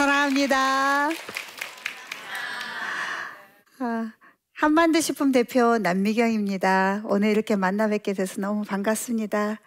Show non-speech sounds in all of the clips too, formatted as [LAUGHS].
사랑합니다. 아, 한반도 식품 대표 남미경입니다. 오늘 이렇게 만나 뵙게 돼서 너무 반갑습니다.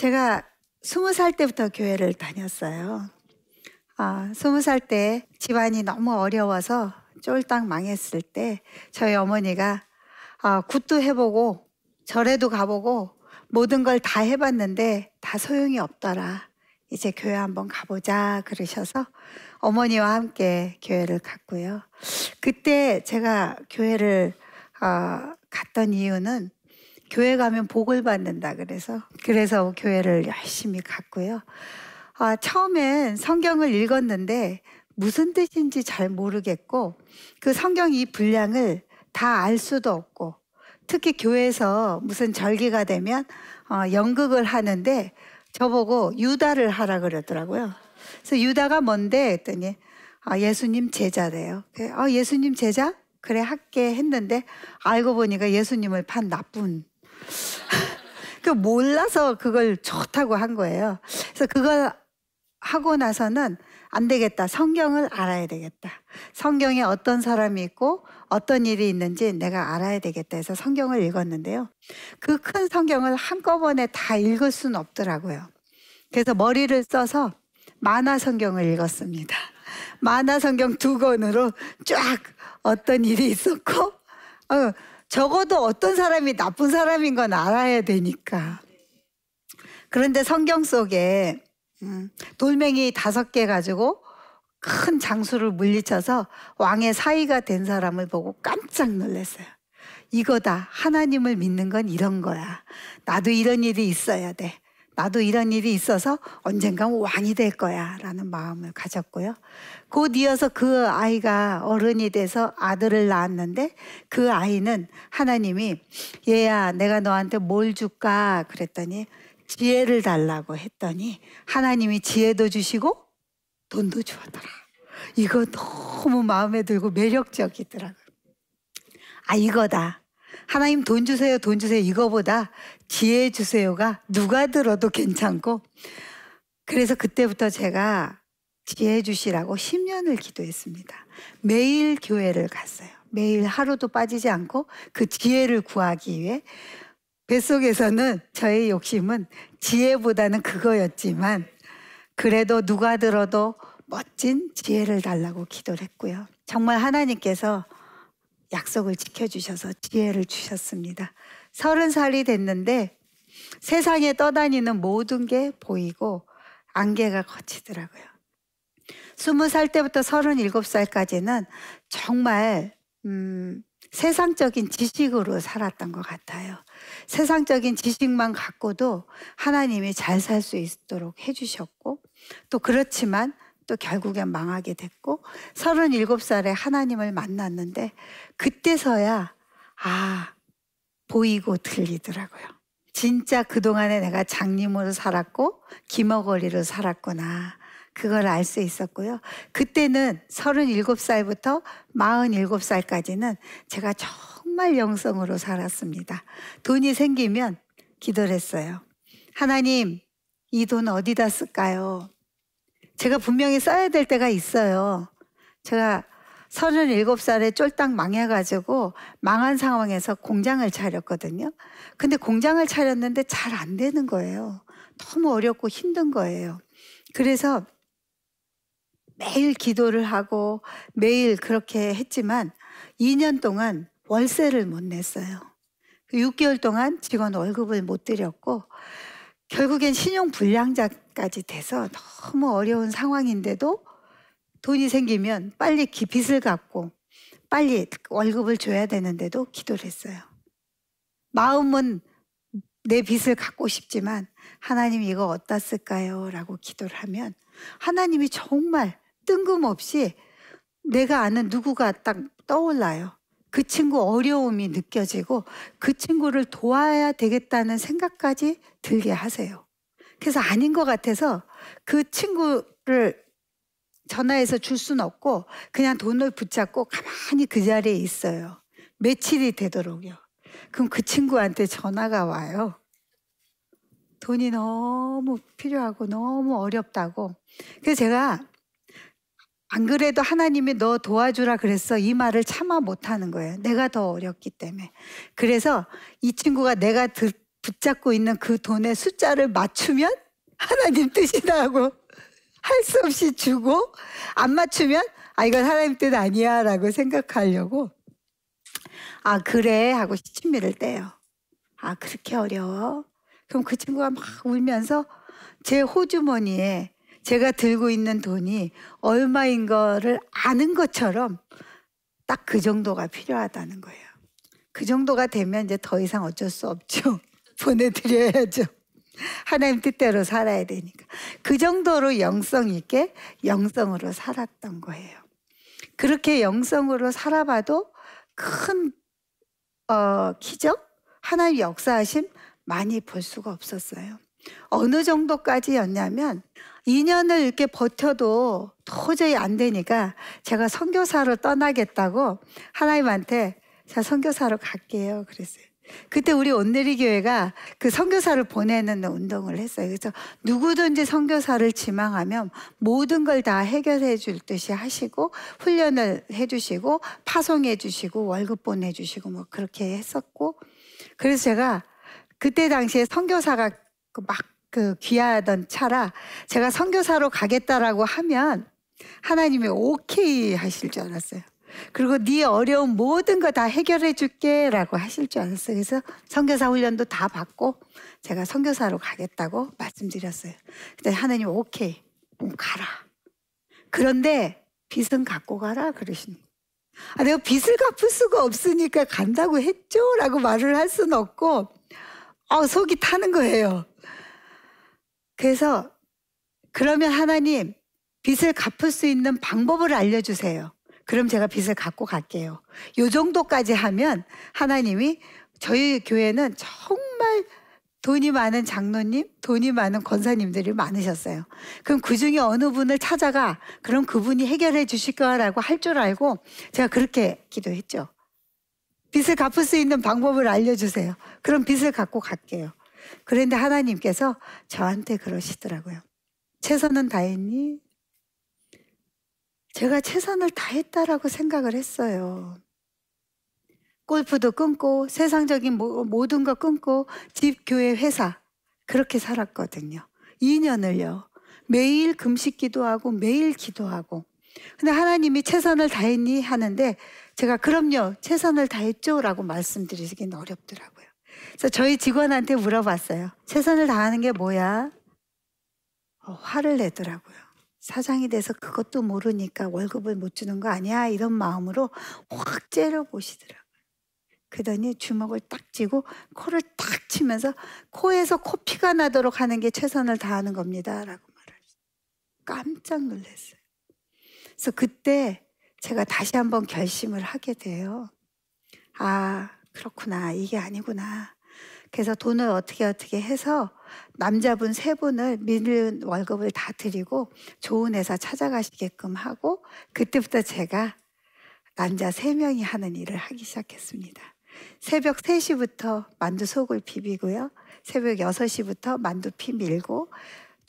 제가 스무 살 때부터 교회를 다녔어요. 아, 스무 살 때 집안이 너무 어려워서 쫄딱 망했을 때 저희 어머니가 아, 굿도 해보고 절에도 가보고 모든 걸 다 해봤는데 다 소용이 없더라. 이제 교회 한번 가보자 그러셔서 어머니와 함께 교회를 갔고요. 그때 제가 교회를 어, 갔던 이유는 교회 가면 복을 받는다 그래서 그래서 교회를 열심히 갔고요. 아, 처음엔 성경을 읽었는데 무슨 뜻인지 잘 모르겠고 그 성경 이 분량을 다 알 수도 없고 특히 교회에서 무슨 절기가 되면 어, 연극을 하는데 저보고 유다를 하라 그러더라고요. 그래서 유다가 뭔데 했더니 아, 예수님 제자래요. 아, 예수님 제자? 그래 할게 했는데 알고 보니까 예수님을 판 나쁜 [LAUGHS] 그 몰라서 그걸 좋다고 한 거예요. 그래서 그걸 하고 나서는 안 되겠다. 성경을 알아야 되겠다. 성경에 어떤 사람이 있고 어떤 일이 있는지 내가 알아야 되겠다 해서 성경을 읽었는데요. 그 큰 성경을 한꺼번에 다 읽을 수 없더라고요. 그래서 머리를 써서 만화 성경을 읽었습니다. 만화 성경 두 권으로 쫙 어떤 일이 있었고, 어, 적어도 어떤 사람이 나쁜 사람인 건 알아야 되니까. 그런데 성경 속에 음, 돌멩이 다섯 개 가지고 큰 장수를 물리쳐서 왕의 사이가 된 사람을 보고 깜짝 놀랐어요. 이거다. 하나님을 믿는 건 이런 거야. 나도 이런 일이 있어야 돼. 나도 이런 일이 있어서 언젠간 왕이 될 거야 라는 마음을 가졌고요. 곧 이어서 그 아이가 어른이 돼서 아들을 낳았는데 그 아이는 하나님이 얘야 내가 너한테 뭘 줄까 그랬더니 지혜를 달라고 했더니 하나님이 지혜도 주시고 돈도 주었더라. 이거 너무 마음에 들고 매력적이더라고요. 아, 이거다. 하나님 돈 주세요, 돈 주세요 이거보다 지혜 주세요가 누가 들어도 괜찮고 그래서 그때부터 제가 지혜 주시라고 10년을 기도했습니다. 매일 교회를 갔어요. 매일 하루도 빠지지 않고 그 지혜를 구하기 위해 뱃속에서는 저의 욕심은 지혜보다는 그거였지만 그래도 누가 들어도 멋진 지혜를 달라고 기도를 했고요. 정말 하나님께서 약속을 지켜주셔서 지혜를 주셨습니다. 서른 살이 됐는데 세상에 떠다니는 모든 게 보이고 안개가 거치더라고요. 스무 살 때부터 서른일곱 살까지는 정말 음, 세상적인 지식으로 살았던 것 같아요. 세상적인 지식만 갖고도 하나님이 잘 살 수 있도록 해주셨고 또 그렇지만 또 결국엔 망하게 됐고 37살에 하나님을 만났는데 그때서야 아 보이고 들리더라고요. 진짜 그동안에 내가 장님으로 살았고 기머거리로 살았구나. 그걸 알 수 있었고요. 그때는 37살부터 47살까지는 제가 정말 영성으로 살았습니다. 돈이 생기면 기도를 했어요. 하나님, 이 돈 어디다 쓸까요? 제가 분명히 써야 될 때가 있어요. 제가 37살에 쫄딱 망해가지고 망한 상황에서 공장을 차렸거든요. 근데 공장을 차렸는데 잘 안 되는 거예요. 너무 어렵고 힘든 거예요. 그래서 매일 기도를 하고 매일 그렇게 했지만 2년 동안 월세를 못 냈어요. 6개월 동안 직원 월급을 못 드렸고 결국엔 신용 불량자까지 돼서 너무 어려운 상황인데도 돈이 생기면 빨리 기 빚을 갚고 빨리 월급을 줘야 되는데도 기도를 했어요. 마음은 내 빚을 갚고 싶지만 하나님 이거 어디다 쓸까요? 라고 기도를 하면 하나님이 정말 뜬금없이 내가 아는 누구가 딱 떠올라요. 그 친구 어려움이 느껴지고 그 친구를 도와야 되겠다는 생각까지 들게 하세요. 그래서 아닌 것 같아서 그 친구를 전화해서 줄 수는 없고 그냥 돈을 붙잡고 가만히 그 자리에 있어요. 며칠이 되도록요. 그럼 그 친구한테 전화가 와요. 돈이 너무 필요하고 너무 어렵다고. 그래서 제가 안 그래도 하나님이 너 도와주라 그랬어. 이 말을 참아 못하는 거예요. 내가 더어렵기 때문에. 그래서 이 친구가 내가 드, 붙잡고 있는 그 돈의 숫자를 맞추면 하나님 뜻이다 하고 [LAUGHS] 할 수 없이 주고 안 맞추면 아 이건 하나님 뜻 아니야 라고 생각하려고 아 그래 하고 시침미를 떼요. 아 그렇게 어려워? 그럼 그 친구가 막 울면서 제 호주머니에 제가 들고 있는 돈이 얼마인 거를 아는 것처럼 딱 그 정도가 필요하다는 거예요. 그 정도가 되면 이제 더 이상 어쩔 수 없죠. [LAUGHS] 보내드려야죠. 하나님 뜻대로 살아야 되니까. 그 정도로 영성 있게 영성으로 살았던 거예요. 그렇게 영성으로 살아봐도 큰 어, 기적, 하나님 역사하심 많이 볼 수가 없었어요. 어느 정도까지였냐면 2년을 이렇게 버텨도 도저히 안 되니까 제가 선교사로 떠나겠다고 하나님한테 자 선교사로 갈게요 그랬어요. 그때 우리 온누리 교회가 그 선교사를 보내는 운동을 했어요. 그래서 누구든지 선교사를 지망하면 모든 걸 다 해결해 줄 듯이 하시고 훈련을 해 주시고 파송해 주시고 월급 보내 주시고 뭐 그렇게 했었고 그래서 제가 그때 당시에 선교사가 그 막그 귀하던 차라 제가 선교사로 가겠다라고 하면 하나님이 오케이 하실 줄 알았어요. 그리고 네 어려운 모든 거 다 해결해 줄게라고 하실 줄 알았어요. 그래서 선교사 훈련도 다 받고 제가 선교사로 가겠다고 말씀드렸어요. 근데 하나님 오케이 가라. 그런데 빚은 갖고 가라 그러시는 거예요. 아, 내가 빚을 갚을 수가 없으니까 간다고 했죠? 라고 말을 할 수는 없고, 어, 속이 타는 거예요. 그래서 그러면 하나님 빚을 갚을 수 있는 방법을 알려주세요. 그럼 제가 빚을 갖고 갈게요. 요 정도까지 하면 하나님이 저희 교회는 정말 돈이 많은 장로님, 돈이 많은 권사님들이 많으셨어요. 그럼 그 중에 어느 분을 찾아가, 그럼 그분이 해결해 주실 거라고 할 줄 알고 제가 그렇게 기도했죠. 빚을 갚을 수 있는 방법을 알려주세요. 그럼 빚을 갖고 갈게요. 그런데 하나님께서 저한테 그러시더라고요. 최선은 다했니? 제가 최선을 다했다라고 생각을 했어요. 골프도 끊고 세상적인 모든 거 끊고 집, 교회, 회사 그렇게 살았거든요. 2년을요. 매일 금식 기도하고 매일 기도하고. 근데 하나님이 최선을 다했니 하는데 제가 그럼요. 최선을 다했죠라고 말씀드리긴 어렵더라고요. 그래서 저희 직원한테 물어봤어요. 최선을 다하는 게 뭐야? 어, 화를 내더라고요. 사장이 돼서 그것도 모르니까 월급을 못 주는 거 아니야? 이런 마음으로 확 째려보시더라고요. 그러더니 주먹을 딱 쥐고 코를 딱 치면서 코에서 코피가 나도록 하는 게 최선을 다하는 겁니다. 라고 말을 깜짝 놀랐어요. 그래서 그때 제가 다시 한번 결심을 하게 돼요. 아, 그렇구나. 이게 아니구나. 그래서 돈을 어떻게 어떻게 해서 남자분 세 분을 밀린 월급을 다 드리고 좋은 회사 찾아가시게끔 하고 그때부터 제가 남자 세 명이 하는 일을 하기 시작했습니다. 새벽 3시부터 만두 속을 비비고요. 새벽 6시부터 만두피 밀고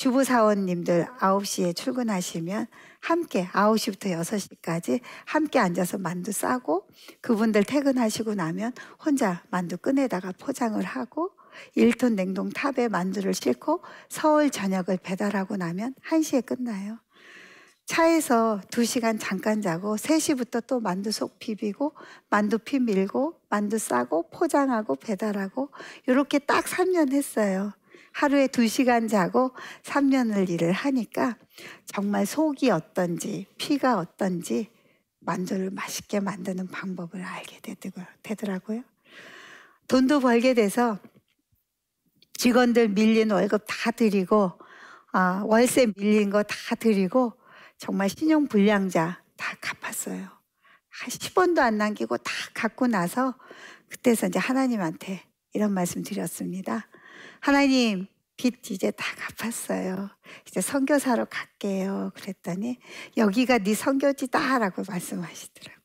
주부 사원님들 9시에 출근하시면 함께 9시부터 6시까지 함께 앉아서 만두 싸고 그분들 퇴근하시고 나면 혼자 만두 끈내다가 포장을 하고 1톤 냉동탑에 만두를 싣고 서울 저녁을 배달하고 나면 1시에 끝나요. 차에서 2시간 잠깐 자고 3시부터 또 만두 속 비비고 만두피 밀고 만두 싸고 포장하고 배달하고 이렇게 딱 3년 했어요. 하루에 두시간 자고 3년을 일을 하니까 정말 속이 어떤지 피가 어떤지 만두를 맛있게 만드는 방법을 알게 되더라고요. 돈도 벌게 돼서 직원들 밀린 월급 다 드리고 아, 월세 밀린 거 다 드리고 정말 신용 불량자 다 갚았어요. 한 10원도 안 남기고 다 갚고 나서 그때서 이제 하나님한테 이런 말씀 드렸습니다. 하나님 빚 이제 다 갚았어요. 이제 선교사로 갈게요. 그랬더니 여기가 네 선교지다라고 말씀하시더라고요.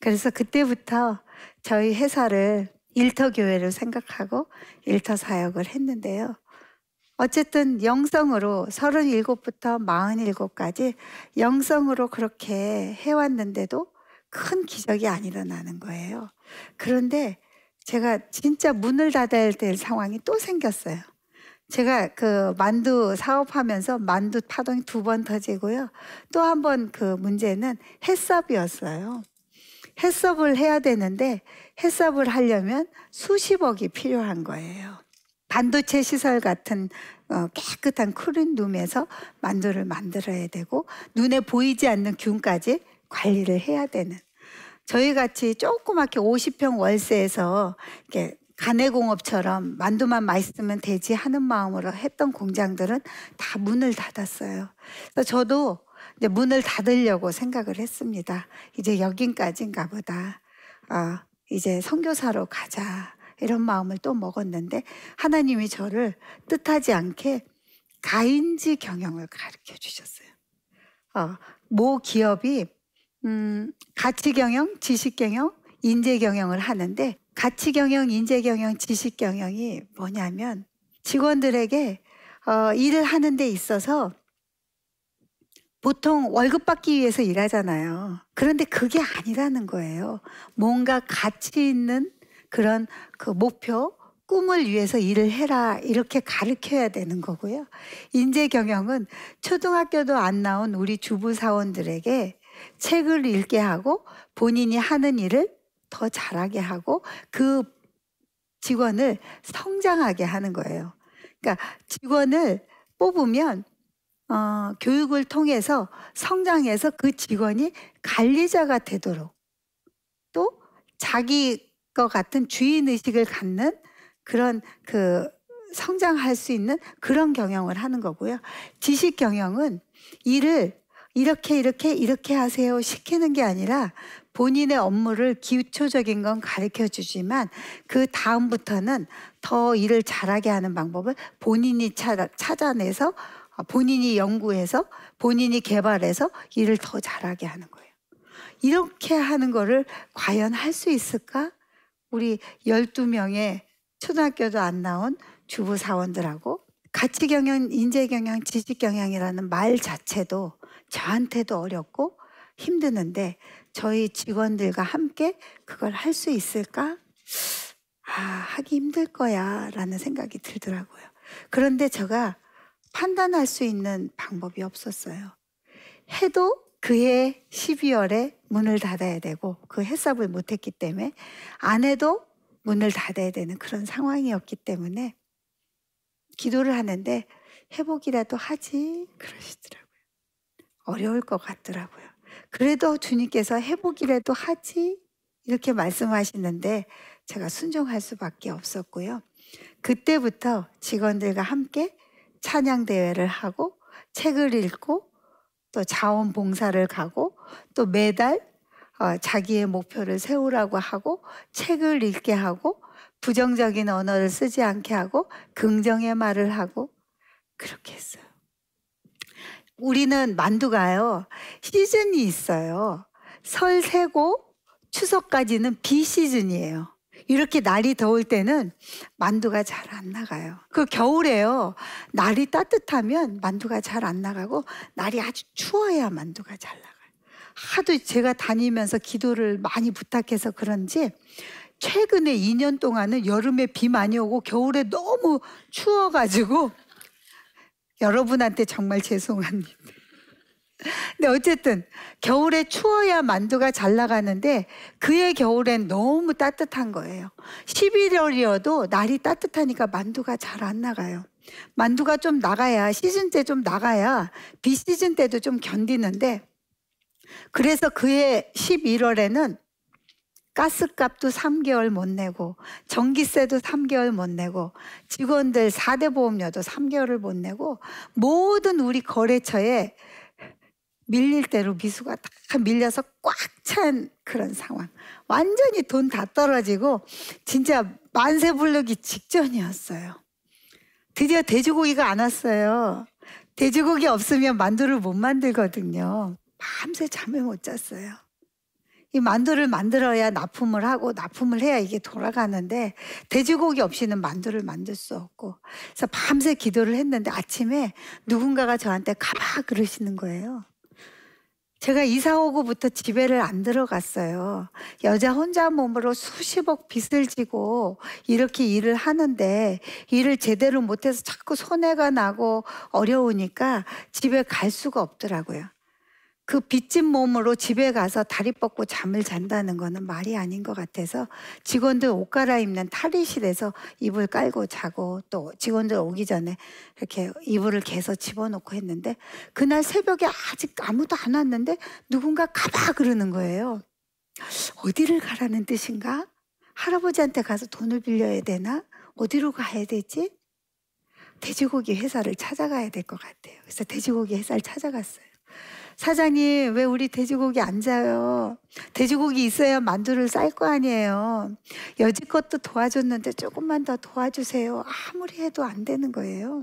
그래서 그때부터 저희 회사를 일터 교회로 생각하고 일터 사역을 했는데요. 어쨌든 영성으로 37부터 47까지 영성으로 그렇게 해왔는데도 큰 기적이 안 일어나는 거예요. 그런데 제가 진짜 문을 닫아야 될 상황이 또 생겼어요. 제가 그 만두 사업하면서 만두 파동이 두 번 터지고요. 또 한 번 그 문제는 햇삽이었어요. 햇삽을 해야 되는데 햇삽을 하려면 수십억이 필요한 거예요. 반도체 시설 같은 어, 깨끗한 크린 룸에서 만두를 만들어야 되고 눈에 보이지 않는 균까지 관리를 해야 되는 저희 같이 조그맣게 50평 월세에서 이렇게 가내공업처럼 만두만 맛있으면 되지 하는 마음으로 했던 공장들은 다 문을 닫았어요. 그래서 저도 이제 문을 닫으려고 생각을 했습니다. 이제 여긴까지인가 보다. 아, 이제 선교사로 가자. 이런 마음을 또 먹었는데 하나님이 저를 뜻하지 않게 가인지 경영을 가르쳐 주셨어요. 어, 모 기업이 음, 가치 경영, 지식 경영, 인재 경영을 하는데 가치 경영, 인재 경영, 지식 경영이 뭐냐면 직원들에게 어, 일을 하는 데 있어서 보통 월급 받기 위해서 일하잖아요. 그런데 그게 아니라는 거예요. 뭔가 가치 있는 그런 그 목표, 꿈을 위해서 일을 해라 이렇게 가르켜야 되는 거고요. 인재 경영은 초등학교도 안 나온 우리 주부 사원들에게 책을 읽게 하고 본인이 하는 일을 더 잘하게 하고 그 직원을 성장하게 하는 거예요. 그러니까 직원을 뽑으면 어, 교육을 통해서 성장해서 그 직원이 관리자가 되도록 또 자기 것 같은 주인 의식을 갖는 그런 그 성장할 수 있는 그런 경영을 하는 거고요. 지식 경영은 일을 이렇게 이렇게 이렇게 하세요 시키는 게 아니라 본인의 업무를 기초적인 건 가르쳐 주지만 그 다음부터는 더 일을 잘하게 하는 방법을 본인이 찾아내서 찾아 어, 본인이 연구해서 본인이 개발해서 일을 더 잘하게 하는 거예요. 이렇게 하는 거를 과연 할 수 있을까? 우리 12명의 초등학교도 안 나온 주부 사원들하고 가치 경영, 인재 경영, 지식 경영이라는 말 자체도 저한테도 어렵고 힘드는데 저희 직원들과 함께 그걸 할 수 있을까? 아, 하기 힘들 거야. 라는 생각이 들더라고요. 그런데 제가 판단할 수 있는 방법이 없었어요. 해도 그해 12월에 문을 닫아야 되고 그 해썹을 못했기 때문에 안 해도 문을 닫아야 되는 그런 상황이었기 때문에 기도를 하는데 회복이라도 하지 그러시더라고요. 어려울 것 같더라고요. 그래도 주님께서 해보기라도 하지 이렇게 말씀하시는데 제가 순종할 수밖에 없었고요. 그때부터 직원들과 함께 찬양 대회를 하고 책을 읽고 또 자원봉사를 가고 또 매달 어, 자기의 목표를 세우라고 하고 책을 읽게 하고 부정적인 언어를 쓰지 않게 하고 긍정의 말을 하고 그렇게 했어요. 우리는 만두가요 시즌이 있어요. 설 세고 추석까지는 비시즌이에요. 이렇게 날이 더울 때는 만두가 잘 안 나가요. 그 겨울에요. 날이 따뜻하면 만두가 잘 안 나가고 날이 아주 추워야 만두가 잘 나가요. 하도 제가 다니면서 기도를 많이 부탁해서 그런지 최근에 2년 동안은 여름에 비 많이 오고 겨울에 너무 추워가지고 여러분한테 정말 죄송합니다. 근데 어쨌든 겨울에 추워야 만두가 잘 나가는데 그해 겨울엔 너무 따뜻한 거예요. 11월이어도 날이 따뜻하니까 만두가 잘 안 나가요. 만두가 좀 나가야 시즌 때 좀 나가야 비시즌 때도 좀 견디는데 그래서 그해 11월에는 가스값도 3개월 못 내고 전기세도 3개월 못 내고 직원들 4대 보험료도 3개월을 못 내고 모든 우리 거래처에 밀릴 대로 미수가 딱 밀려서 꽉 찬 그런 상황. 완전히 돈 다 떨어지고 진짜 만세 부르기 직전이었어요. 드디어 돼지고기가 안 왔어요. 돼지고기 없으면 만두를 못 만들거든요. 밤새 잠을 못 잤어요. 이 만두를 만들어야 납품을 하고 납품을 해야 이게 돌아가는데 돼지고기 없이는 만두를 만들 수 없고 그래서 밤새 기도를 했는데 아침에 누군가가 저한테 가봐 그러시는 거예요. 제가 이사 오고부터 집에를 안 들어갔어요. 여자 혼자 몸으로 수십억 빚을 지고 이렇게 일을 하는데 일을 제대로 못해서 자꾸 손해가 나고 어려우니까 집에 갈 수가 없더라고요. 그 빚진 몸으로 집에 가서 다리 뻗고 잠을 잔다는 거는 말이 아닌 것 같아서 직원들 옷 갈아입는 탈의실에서 이불 깔고 자고 또 직원들 오기 전에 이렇게 이불을 계속 집어넣고 했는데 그날 새벽에 아직 아무도 안 왔는데 누군가 가봐 그러는 거예요. 어디를 가라는 뜻인가? 할아버지한테 가서 돈을 빌려야 되나? 어디로 가야 되지? 돼지고기 회사를 찾아가야 될 것 같아요. 그래서 돼지고기 회사를 찾아갔어요. 사장님, 왜 우리 돼지고기 안 자요? 돼지고기 있어야 만두를 쌀 거 아니에요. 여지껏도 도와줬는데 조금만 더 도와주세요. 아무리 해도 안 되는 거예요.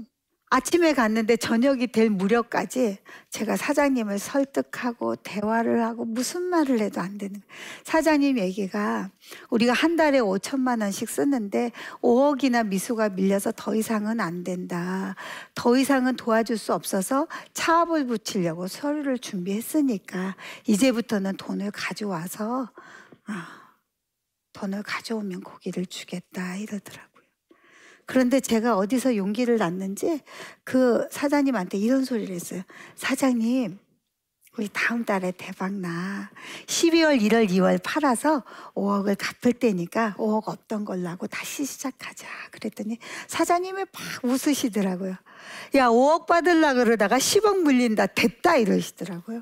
아침에 갔는데 저녁이 될 무렵까지 제가 사장님을 설득하고 대화를 하고 무슨 말을 해도 안 되는 거예요. 사장님 얘기가 우리가 한 달에 5천만 원씩 쓰는데 5억이나 미수가 밀려서 더 이상은 안 된다. 더 이상은 도와줄 수 없어서 차업을 붙이려고 서류를 준비했으니까 이제부터는 돈을 가져와서 아, 돈을 가져오면 고기를 주겠다 이러더라고요. 그런데 제가 어디서 용기를 났는지 그 사장님한테 이런 소리를 했어요. 사장님, 우리 다음 달에 대박나. 12월, 1월, 2월 팔아서 5억을 갚을 때니까 5억 없던 걸로 하고 다시 시작하자. 그랬더니 사장님이 막 웃으시더라고요. 야, 5억 받을라 그러다가 10억 물린다. 됐다. 이러시더라고요.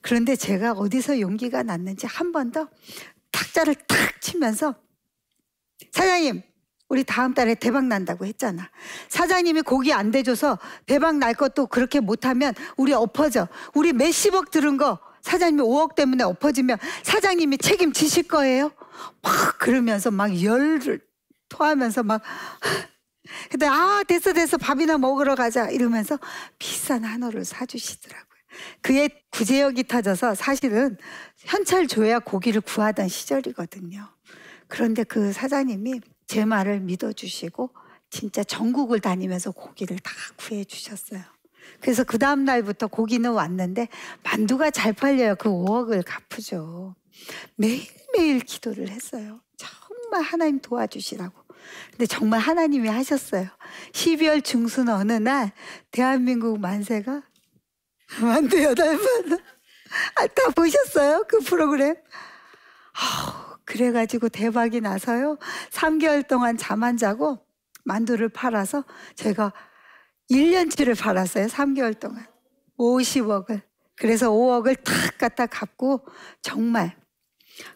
그런데 제가 어디서 용기가 났는지 한 번 더 탁자를 탁 치면서 사장님, 우리 다음 달에 대박 난다고 했잖아. 사장님이 고기 안 대줘서 대박 날 것도 그렇게 못하면 우리 엎어져. 우리 몇십억 들은 거 사장님이 5억 때문에 엎어지면 사장님이 책임지실 거예요. 막 그러면서 막 열을 토하면서 막 근데 [LAUGHS] 아 됐어 됐어 밥이나 먹으러 가자 이러면서 비싼 한우를 사주시더라고요. 그의 구제역이 터져서 사실은 현찰 줘야 고기를 구하던 시절이거든요. 그런데 그 사장님이 제 말을 믿어주시고 진짜 전국을 다니면서 고기를 다 구해 주셨어요. 그래서 그 다음 날부터 고기는 왔는데 만두가 잘 팔려요. 그 5억을 갚으죠. 매일매일 기도를 했어요. 정말 하나님 도와주시라고. 근데 정말 하나님이 하셨어요. 12월 중순 어느 날 대한민국 만세가 만두 여 번. 아, 다 보셨어요? 그 프로그램? 아우, 그래가지고 대박이 나서요. 3개월 동안 잠 안 자고 만두를 팔아서 제가 1년치를 팔았어요. 3개월 동안. 50억을. 그래서 5억을 탁 갖다 갚고 정말.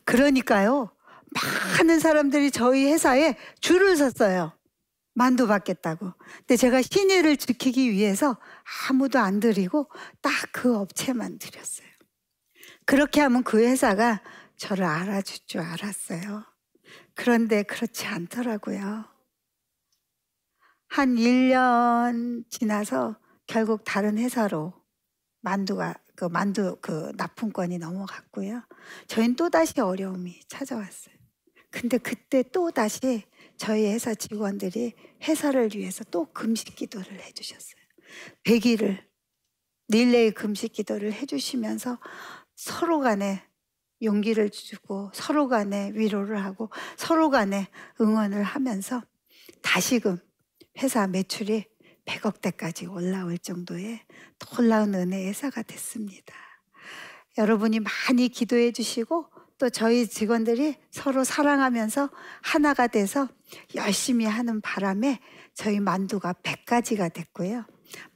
그러니까요. 많은 사람들이 저희 회사에 줄을 섰어요. 만두 받겠다고. 근데 제가 신의를 지키기 위해서 아무도 안 드리고 딱 그 업체만 드렸어요. 그렇게 하면 그 회사가 저를 알아줄 줄 알았어요. 그런데 그렇지 않더라고요. 한 1년 지나서 결국 다른 회사로 만두가 그 만두 그 납품권이 넘어갔고요. 저희는 또 다시 어려움이 찾아왔어요. 근데 그때 또 다시 저희 회사 직원들이 회사를 위해서 또 금식 기도를 해 주셨어요. 100일을 릴레이 금식 기도를 해 주시면서 서로 간에 용기를 주고 서로 간에 위로를 하고 서로 간에 응원을 하면서 다시금 회사 매출이 100억대까지 올라올 정도의 놀라운 은혜 회사가 됐습니다. 여러분이 많이 기도해 주시고 또 저희 직원들이 서로 사랑하면서 하나가 돼서 열심히 하는 바람에 저희 만두가 100가지가 됐고요.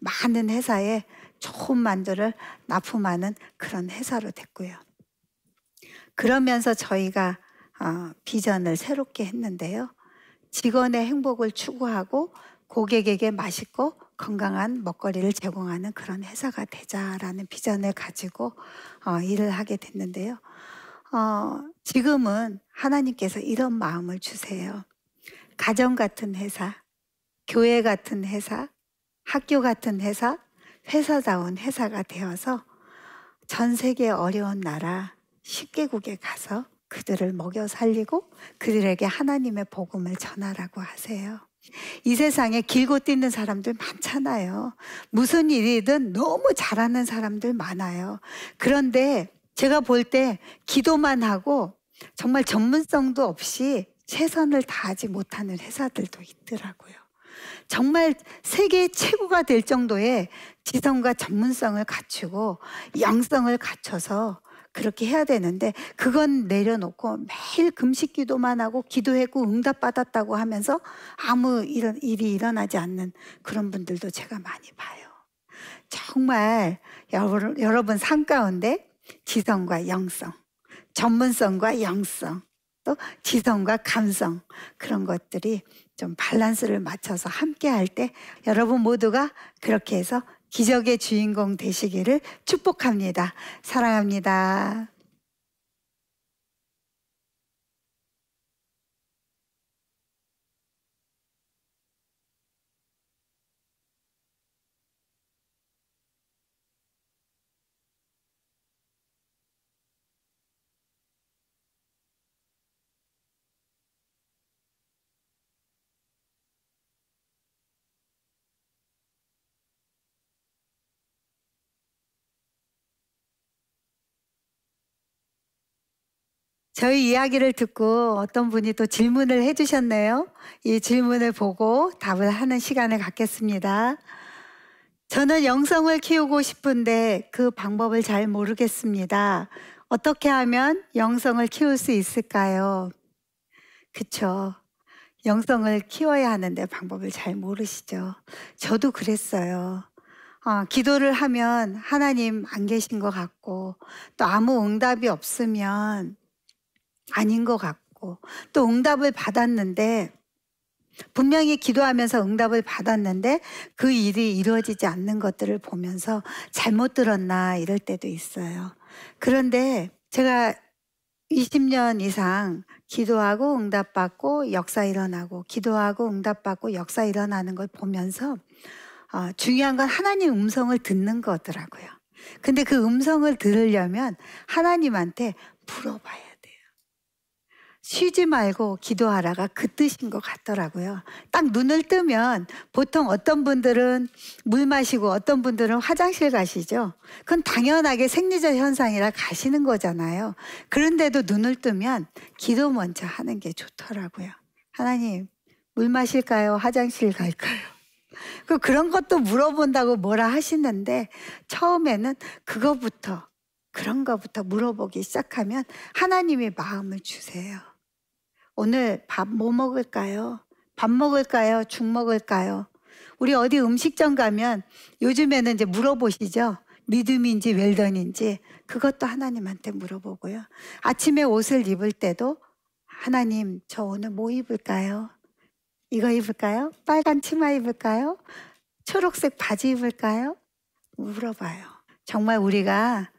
많은 회사에 좋은 만두를 납품하는 그런 회사로 됐고요. 그러면서 저희가 어, 비전을 새롭게 했는데요. 직원의 행복을 추구하고 고객에게 맛있고 건강한 먹거리를 제공하는 그런 회사가 되자라는 비전을 가지고 어, 일을 하게 됐는데요. 어, 지금은 하나님께서 이런 마음을 주세요. 가정 같은 회사, 교회 같은 회사, 학교 같은 회사, 회사다운 회사가 되어서 전 세계 어려운 나라, 10개국에 가서 그들을 먹여 살리고 그들에게 하나님의 복음을 전하라고 하세요. 이 세상에 길고 뛰는 사람들 많잖아요. 무슨 일이든 너무 잘하는 사람들 많아요. 그런데 제가 볼 때 기도만 하고 정말 전문성도 없이 최선을 다하지 못하는 회사들도 있더라고요. 정말 세계 최고가 될 정도의 지성과 전문성을 갖추고 영성을 갖춰서 그렇게 해야 되는데 그건 내려놓고 매일 금식 기도만 하고 기도했고 응답받았다고 하면서 아무 이런 일이 일어나지 않는 그런 분들도 제가 많이 봐요. 정말 여러분 상 가운데 지성과 영성, 전문성과 영성, 또 지성과 감성 그런 것들이 좀 밸런스를 맞춰서 함께 할 때 여러분 모두가 그렇게 해서 기적의 주인공 되시기를 축복합니다. 사랑합니다. 저희 이야기를 듣고 어떤 분이 또 질문을 해주셨네요. 이 질문을 보고 답을 하는 시간을 갖겠습니다. 저는 영성을 키우고 싶은데 그 방법을 잘 모르겠습니다. 어떻게 하면 영성을 키울 수 있을까요? 그쵸. 영성을 키워야 하는데 방법을 잘 모르시죠. 저도 그랬어요. 어, 기도를 하면 하나님 안 계신 것 같고 또 아무 응답이 없으면 아닌 것 같고 또 응답을 받았는데 분명히 기도하면서 응답을 받았는데 그 일이 이루어지지 않는 것들을 보면서 잘못 들었나 이럴 때도 있어요. 그런데 제가 20년 이상 기도하고 응답받고 역사 일어나고 기도하고 응답받고 역사 일어나는 걸 보면서 어, 중요한 건 하나님 음성을 듣는 거더라고요. 근데 그 음성을 들으려면 하나님한테 물어봐요. 쉬지 말고 기도하라가 그 뜻인 것 같더라고요. 딱 눈을 뜨면 보통 어떤 분들은 물 마시고 어떤 분들은 화장실 가시죠. 그건 당연하게 생리적 현상이라 가시는 거잖아요. 그런데도 눈을 뜨면 기도 먼저 하는 게 좋더라고요. 하나님, 물 마실까요? 화장실 갈까요? 그 그런 것도 물어본다고 뭐라 하시는데 처음에는 그거부터 그런 거부터 물어보기 시작하면 하나님의 마음을 주세요. 오늘 밥 뭐 먹을까요? 밥 먹을까요? 죽 먹을까요? 우리 어디 음식점 가면 요즘에는 이제 물어보시죠. 믿음인지 웰던인지 그것도 하나님한테 물어보고요. 아침에 옷을 입을 때도 하나님 저 오늘 뭐 입을까요? 이거 입을까요? 빨간 치마 입을까요? 초록색 바지 입을까요? 물어봐요. 정말 우리가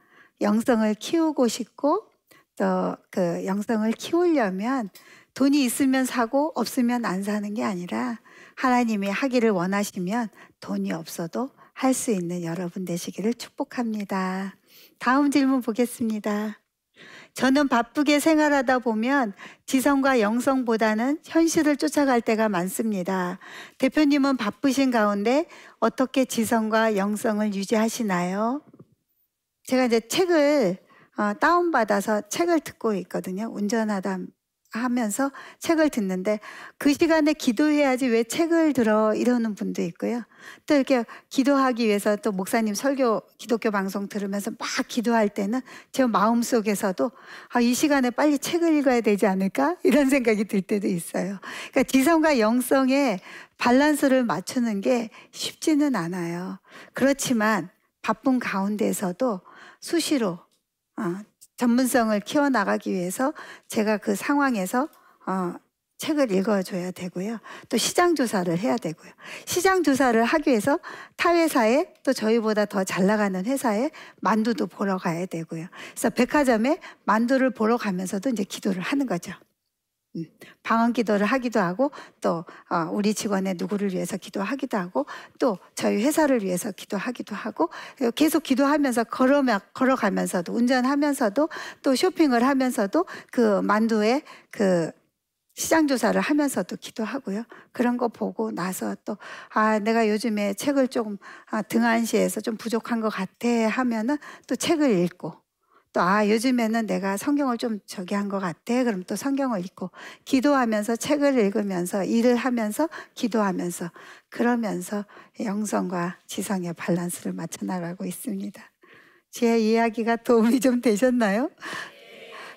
영성을 키우고 싶고 또 그 영성을 키우려면 돈이 있으면 사고 없으면 안 사는 게 아니라 하나님이 하기를 원하시면 돈이 없어도 할 수 있는 여러분 되시기를 축복합니다. 다음 질문 보겠습니다. 저는 바쁘게 생활하다 보면 지성과 영성보다는 현실을 쫓아갈 때가 많습니다. 대표님은 바쁘신 가운데 어떻게 지성과 영성을 유지하시나요? 제가 이제 책을 어, 다운받아서 책을 듣고 있거든요. 운전하다 하면서 책을 듣는데 그 시간에 기도해야지 왜 책을 들어 이러는 분도 있고요. 또 이렇게 기도하기 위해서 또 목사님 설교 기독교 방송 들으면서 막 기도할 때는 제 마음 속에서도 아, 이 시간에 빨리 책을 읽어야 되지 않을까 이런 생각이 들 때도 있어요. 그러니까 지성과 영성의 밸런스를 맞추는 게 쉽지는 않아요. 그렇지만 바쁜 가운데서도 수시로 어, 전문성을 키워나가기 위해서 제가 그 상황에서 어, 책을 읽어줘야 되고요. 또 시장 조사를 해야 되고요. 시장 조사를 하기 위해서 타 회사에 또 저희보다 더 잘 나가는 회사에 만두도 보러 가야 되고요. 그래서 백화점에 만두를 보러 가면서도 이제 기도를 하는 거죠. 음, 방언 기도를 하기도 하고 또 어, 우리 직원의 누구를 위해서 기도하기도 하고 또 저희 회사를 위해서 기도하기도 하고 어, 계속 기도하면서 걸어 걸어가면서도 운전하면서도 또 쇼핑을 하면서도 그 만두의 그 시장 조사를 하면서도 기도하고요. 그런 거 보고 나서 또, 아, 내가 요즘에 책을 조금 아, 등한시해서 좀 부족한 것 같아 하면은 또 책을 읽고 또, 아, 요즘에는 내가 성경을 좀 저기 한 것 같아. 그럼 또 성경을 읽고, 기도하면서 책을 읽으면서, 일을 하면서, 기도하면서, 그러면서 영성과 지성의 밸런스를 맞춰 나가고 있습니다. 제 이야기가 도움이 좀 되셨나요?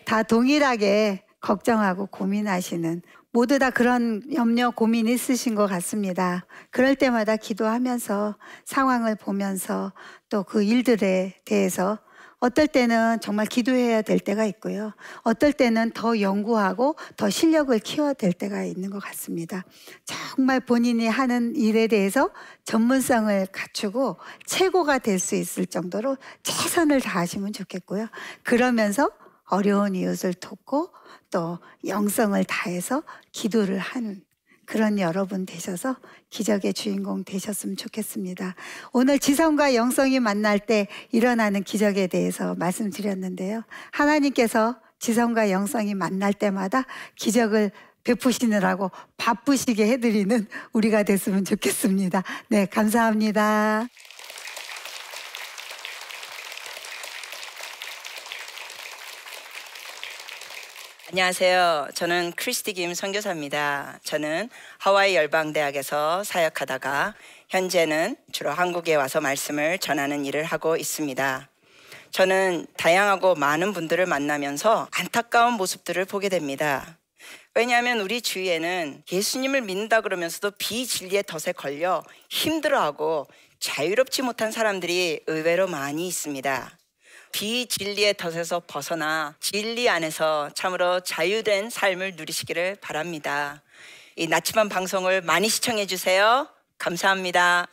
다 동일하게 걱정하고 고민하시는 모두 다 그런 염려 고민 있으신 것 같습니다. 그럴 때마다 기도하면서 상황을 보면서 또 그 일들에 대해서 어떨 때는 정말 기도해야 될 때가 있고요. 어떨 때는 더 연구하고 더 실력을 키워야 될 때가 있는 것 같습니다. 정말 본인이 하는 일에 대해서 전문성을 갖추고 최고가 될 수 있을 정도로 최선을 다하시면 좋겠고요. 그러면서 어려운 이웃을 돕고 또 영성을 다해서 기도를 하는 그런 여러분 되셔서 기적의 주인공 되셨으면 좋겠습니다. 오늘 지성과 영성이 만날 때 일어나는 기적에 대해서 말씀드렸는데요. 하나님께서 지성과 영성이 만날 때마다 기적을 베푸시느라고 바쁘시게 해드리는 우리가 됐으면 좋겠습니다. 네, 감사합니다. 안녕하세요. 저는 크리스티 김 선교사입니다. 저는 하와이 열방대학에서 사역하다가 현재는 주로 한국에 와서 말씀을 전하는 일을 하고 있습니다. 저는 다양하고 많은 분들을 만나면서 안타까운 모습들을 보게 됩니다. 왜냐하면 우리 주위에는 예수님을 믿는다 그러면서도 비진리의 덫에 걸려 힘들어하고 자유롭지 못한 사람들이 의외로 많이 있습니다. 비진리의 덫에서 벗어나 진리 안에서 참으로 자유된 삶을 누리시기를 바랍니다. 이 나침반 방송을 많이 시청해 주세요. 감사합니다.